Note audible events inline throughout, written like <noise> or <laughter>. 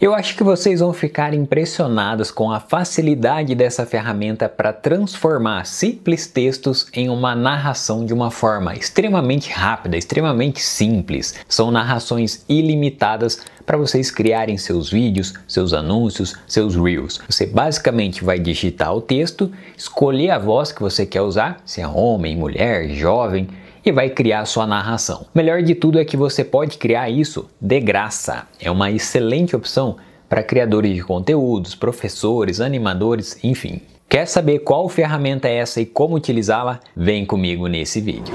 Eu acho que vocês vão ficar impressionados com a facilidade dessa ferramenta para transformar simples textos em uma narração de uma forma extremamente rápida, extremamente simples. São narrações ilimitadas para vocês criarem seus vídeos, seus anúncios, seus reels. Você basicamente vai digitar o texto, escolher a voz que você quer usar, se é homem, mulher, jovem, e vai criar sua narração. Melhor de tudo é que você pode criar isso de graça. É uma excelente opção para criadores de conteúdos, professores, animadores, enfim. Quer saber qual ferramenta é essa e como utilizá-la? Vem comigo nesse vídeo.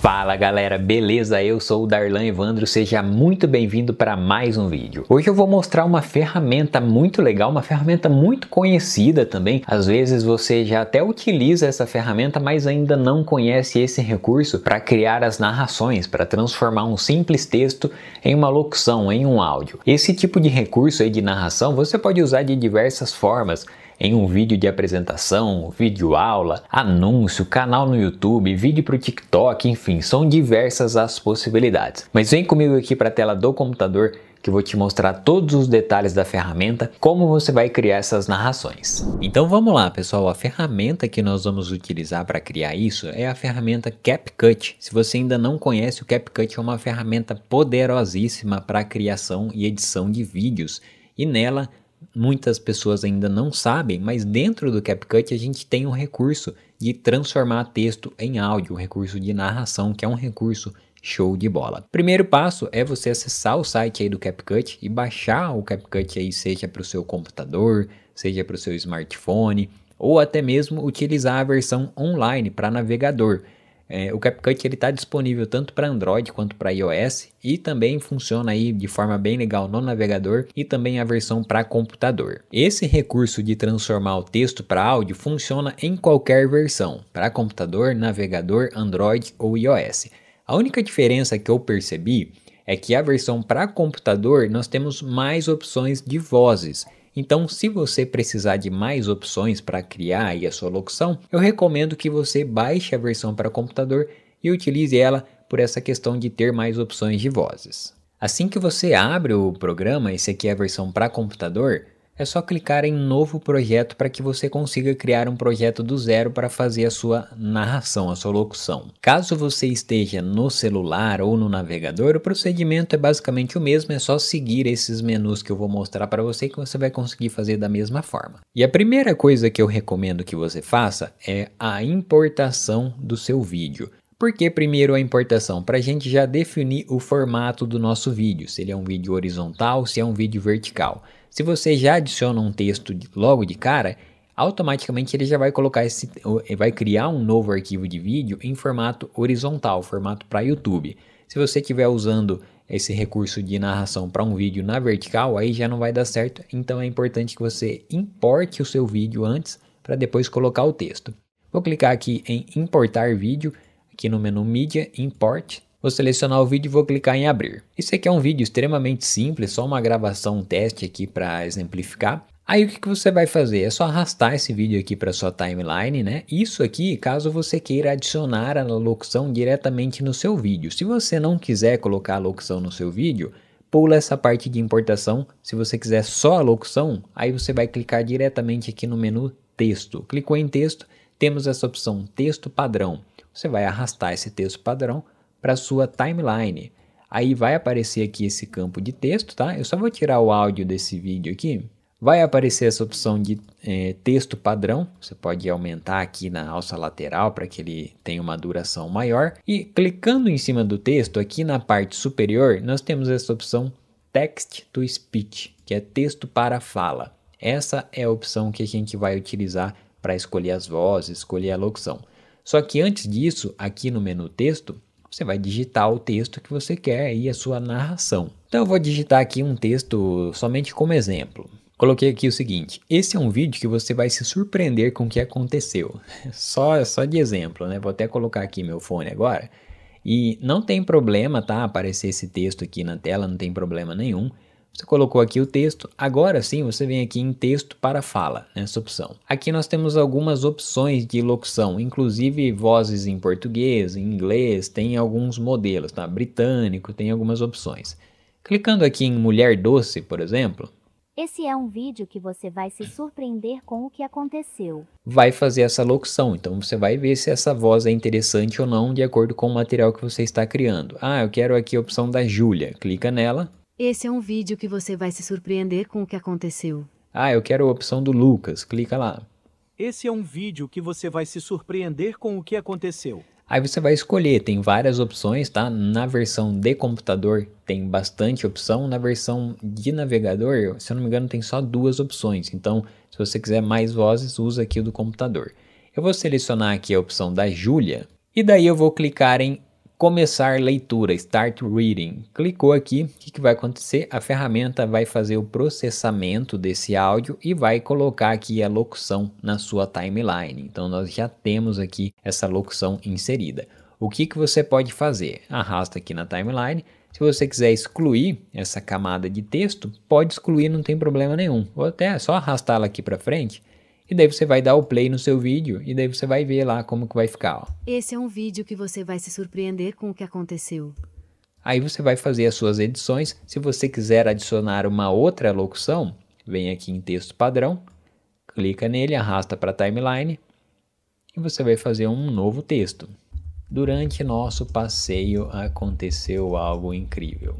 Fala galera, beleza? Eu sou o Darlan Evandro, seja muito bem-vindo para mais um vídeo. Hoje eu vou mostrar uma ferramenta muito legal, uma ferramenta muito conhecida também. Às vezes você já até utiliza essa ferramenta, mas ainda não conhece esse recurso para criar as narrações, para transformar um simples texto em uma locução, em um áudio. Esse tipo de recurso aí de narração você pode usar de diversas formas em um vídeo de apresentação, vídeo aula, anúncio, canal no YouTube, vídeo para o TikTok, enfim, são diversas as possibilidades. Mas vem comigo aqui para a tela do computador que eu vou te mostrar todos os detalhes da ferramenta, como você vai criar essas narrações. Então vamos lá, pessoal, a ferramenta que nós vamos utilizar para criar isso é a ferramenta CapCut. Se você ainda não conhece, o CapCut é uma ferramenta poderosíssima para criação e edição de vídeos. E nela muitas pessoas ainda não sabem, mas dentro do CapCut a gente tem um recurso de transformar texto em áudio, um recurso de narração, que é um recurso show de bola. Primeiro passo é você acessar o site aí do CapCut e baixar o CapCut aí, seja para o seu computador, seja para o seu smartphone, ou até mesmo utilizar a versão online para navegador. É, o CapCut ele está disponível tanto para Android quanto para iOS e também funciona aí de forma bem legal no navegador e também a versão para computador. Esse recurso de transformar o texto para áudio funciona em qualquer versão, para computador, navegador, Android ou iOS. A única diferença que eu percebi é que a versão para computador nós temos mais opções de vozes então, se você precisar de mais opções para criar aí a sua locução, eu recomendo que você baixe a versão para computador e utilize ela por essa questão de ter mais opções de vozes. Assim que você abre o programa, esse aqui é a versão para computador, é só clicar em novo projeto para que você consiga criar um projeto do zero para fazer a sua narração, a sua locução. Caso você esteja no celular ou no navegador, o procedimento é basicamente o mesmo, é só seguir esses menus que eu vou mostrar para você que você vai conseguir fazer da mesma forma. E a primeira coisa que eu recomendo que você faça é a importação do seu vídeo. Por que primeiro a importação? Para a gente já definir o formato do nosso vídeo, se ele é um vídeo horizontal, se é um vídeo vertical. Se você já adiciona um texto logo de cara, automaticamente ele já vai colocar esse, vai criar um novo arquivo de vídeo em formato horizontal, formato para YouTube. Se você estiver usando esse recurso de narração para um vídeo na vertical, aí já não vai dar certo, então é importante que você importe o seu vídeo antes para depois colocar o texto. Vou clicar aqui em importar vídeo aqui no menu Mídia, Import, Vou selecionar o vídeo e vou clicar em abrir. Isso aqui é um vídeo extremamente simples, só uma gravação, um teste aqui para exemplificar. Aí o que você vai fazer? É só arrastar esse vídeo aqui para sua timeline, né? Isso aqui, caso você queira adicionar a locução diretamente no seu vídeo. Se você não quiser colocar a locução no seu vídeo, pula essa parte de importação. Se você quiser só a locução, aí você vai clicar diretamente aqui no menu texto. Clicou em texto, temos essa opção texto padrão você vai arrastar esse texto padrão para sua timeline. Aí vai aparecer aqui esse campo de texto, tá? Eu só vou tirar o áudio desse vídeo aqui. Vai aparecer essa opção de é, texto padrão, você pode aumentar aqui na alça lateral para que ele tenha uma duração maior. E clicando em cima do texto, aqui na parte superior, nós temos essa opção Text to Speech, que é texto para fala. Essa é a opção que a gente vai utilizar para escolher as vozes, escolher a locução. Só que antes disso, aqui no menu texto, você vai digitar o texto que você quer e a sua narração. Então eu vou digitar aqui um texto somente como exemplo. Coloquei aqui o seguinte: esse é um vídeo que você vai se surpreender com o que aconteceu. <laughs> Só, só de exemplo, né? Vou até colocar aqui meu fone agora. E não tem problema, tá? Aparecer esse texto aqui na tela, não tem problema nenhum. Você colocou aqui o texto, agora sim você vem aqui em texto para fala, nessa opção. Aqui nós temos algumas opções de locução, inclusive vozes em português, em inglês, tem alguns modelos, tá? Britânico, tem algumas opções. Clicando aqui em Mulher Doce, por exemplo, esse é um vídeo que você vai se surpreender com o que aconteceu. Vai fazer essa locução, então você vai ver se essa voz é interessante ou não de acordo com o material que você está criando. Ah, eu quero aqui a opção da Júlia. Clica nela. Esse é um vídeo que você vai se surpreender com o que aconteceu. Ah, eu quero a opção do Lucas. Clica lá. Esse é um vídeo que você vai se surpreender com o que aconteceu. Aí você vai escolher, tem várias opções, tá? Na versão de computador tem bastante opção, na versão de navegador, se eu não me engano, tem só duas opções. Então, se você quiser mais vozes, usa aqui o do computador. Eu vou selecionar aqui a opção da Júlia e daí eu vou clicar em começar leitura, start reading. Clicou aqui, o que, que, vai acontecer? A ferramenta vai fazer o processamento desse áudio e vai colocar aqui a locução na sua timeline. Então nós já temos aqui essa locução inserida. O que, que você pode fazer? Arrasta aqui na timeline. Se você quiser excluir essa camada de texto, pode excluir, não tem problema nenhum. Ou até é só arrastá-la aqui para frente e daí você vai dar o play no seu vídeo e daí você vai ver lá como que vai ficar. Ó. Esse é um vídeo que você vai se surpreender com o que aconteceu. Aí você vai fazer as suas edições. Se você quiser adicionar uma outra locução, vem aqui em texto padrão, clica nele, arrasta para timeline e você vai fazer um novo texto. Durante nosso passeio aconteceu algo incrível.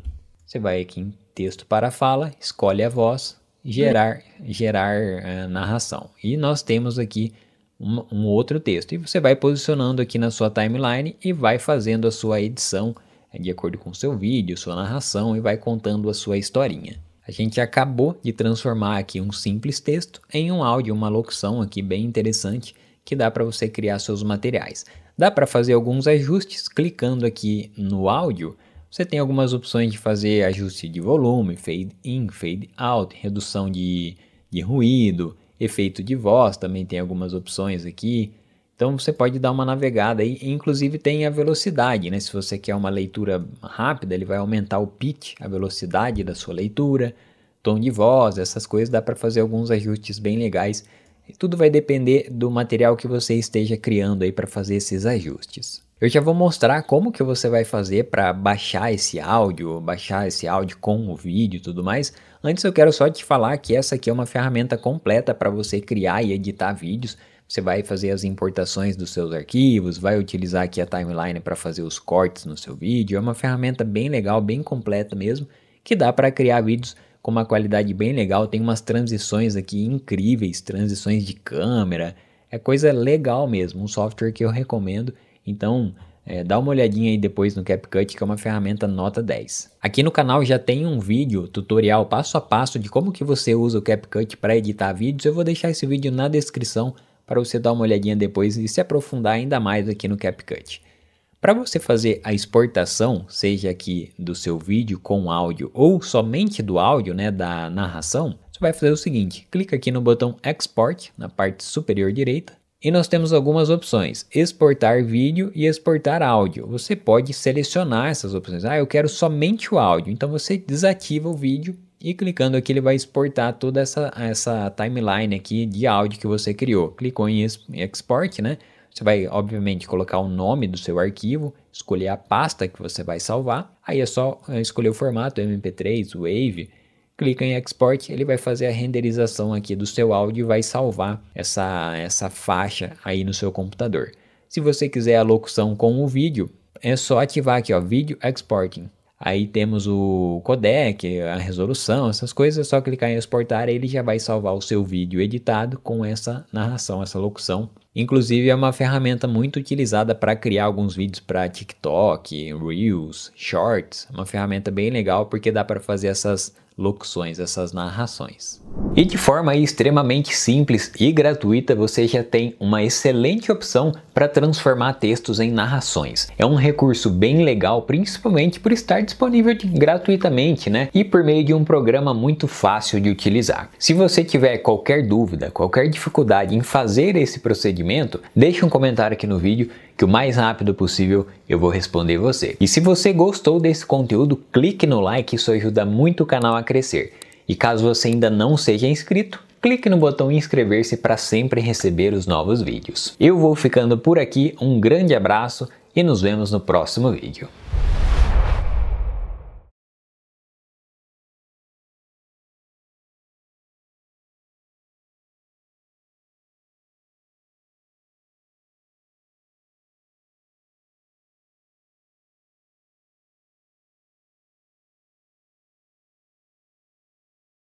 Você vai aqui em texto para fala, escolhe a voz, gerar, gerar é, narração. E nós temos aqui um, um, outro texto. E você vai posicionando aqui na sua timeline e vai fazendo a sua edição é, de acordo com o seu vídeo, sua narração e vai contando a sua historinha. A gente acabou de transformar aqui um simples texto em um áudio, uma locução aqui bem interessante que dá para você criar seus materiais. Dá para fazer alguns ajustes clicando aqui no áudio você tem algumas opções de fazer ajuste de volume, fade in, fade out, redução de, de ruído, efeito de voz, também tem algumas opções aqui. Então você pode dar uma navegada aí, inclusive tem a velocidade, né? Se você quer uma leitura rápida, ele vai aumentar o pitch, a velocidade da sua leitura, tom de voz, essas coisas dá para fazer alguns ajustes bem legais. Tudo vai depender do material que você esteja criando aí para fazer esses ajustes. Eu já vou mostrar como que você vai fazer para baixar esse áudio, baixar esse áudio com o vídeo e tudo mais. Antes eu quero só te falar que essa aqui é uma ferramenta completa para você criar e editar vídeos. Você vai fazer as importações dos seus arquivos, vai utilizar aqui a timeline para fazer os cortes no seu vídeo. É uma ferramenta bem legal, bem completa mesmo, que dá para criar vídeos com uma qualidade bem legal. Tem umas transições aqui incríveis, transições de câmera. É coisa legal mesmo, um software que eu recomendo então, é, dá uma olhadinha aí depois no CapCut, que é uma ferramenta nota 10. Aqui no canal já tem um vídeo tutorial passo a passo de como que você usa o CapCut para editar vídeos. Eu vou deixar esse vídeo na descrição para você dar uma olhadinha depois e se aprofundar ainda mais aqui no CapCut. Para você fazer a exportação, seja aqui do seu vídeo com áudio ou somente do áudio, né, da narração, você vai fazer o seguinte, clica aqui no botão Export, na parte superior direita, e nós temos algumas opções: exportar vídeo e exportar áudio. Você pode selecionar essas opções. Ah, eu quero somente o áudio. Então você desativa o vídeo e clicando aqui ele vai exportar toda essa, essa timeline aqui de áudio que você criou. Clicou em export, né? Você vai, obviamente, colocar o nome do seu arquivo, escolher a pasta que você vai salvar. Aí é só eh, escolher o formato MP3, Wave clica em export, ele vai fazer a renderização aqui do seu áudio e vai salvar essa, essa faixa aí no seu computador. Se você quiser a locução com o vídeo, é só ativar aqui, ó, vídeo exporting. Aí temos o codec, a resolução, essas coisas, é só clicar em exportar, ele já vai salvar o seu vídeo editado com essa narração, essa locução. Inclusive é uma ferramenta muito utilizada para criar alguns vídeos para TikTok, Reels, Shorts, uma ferramenta bem legal porque dá para fazer essas locuções, essas narrações. E de forma extremamente simples e gratuita, você já tem uma excelente opção para transformar textos em narrações. É um recurso bem legal, principalmente por estar disponível de, gratuitamente, né? E por meio de um programa muito fácil de utilizar. Se você tiver qualquer dúvida, qualquer dificuldade em fazer esse procedimento, deixe um comentário aqui no vídeo que o mais rápido possível eu vou responder você. E se você gostou desse conteúdo, clique no like, isso ajuda muito o canal a crescer. E caso você ainda não seja inscrito, clique no botão inscrever-se para sempre receber os novos vídeos. Eu vou ficando por aqui, um grande abraço e nos vemos no próximo vídeo.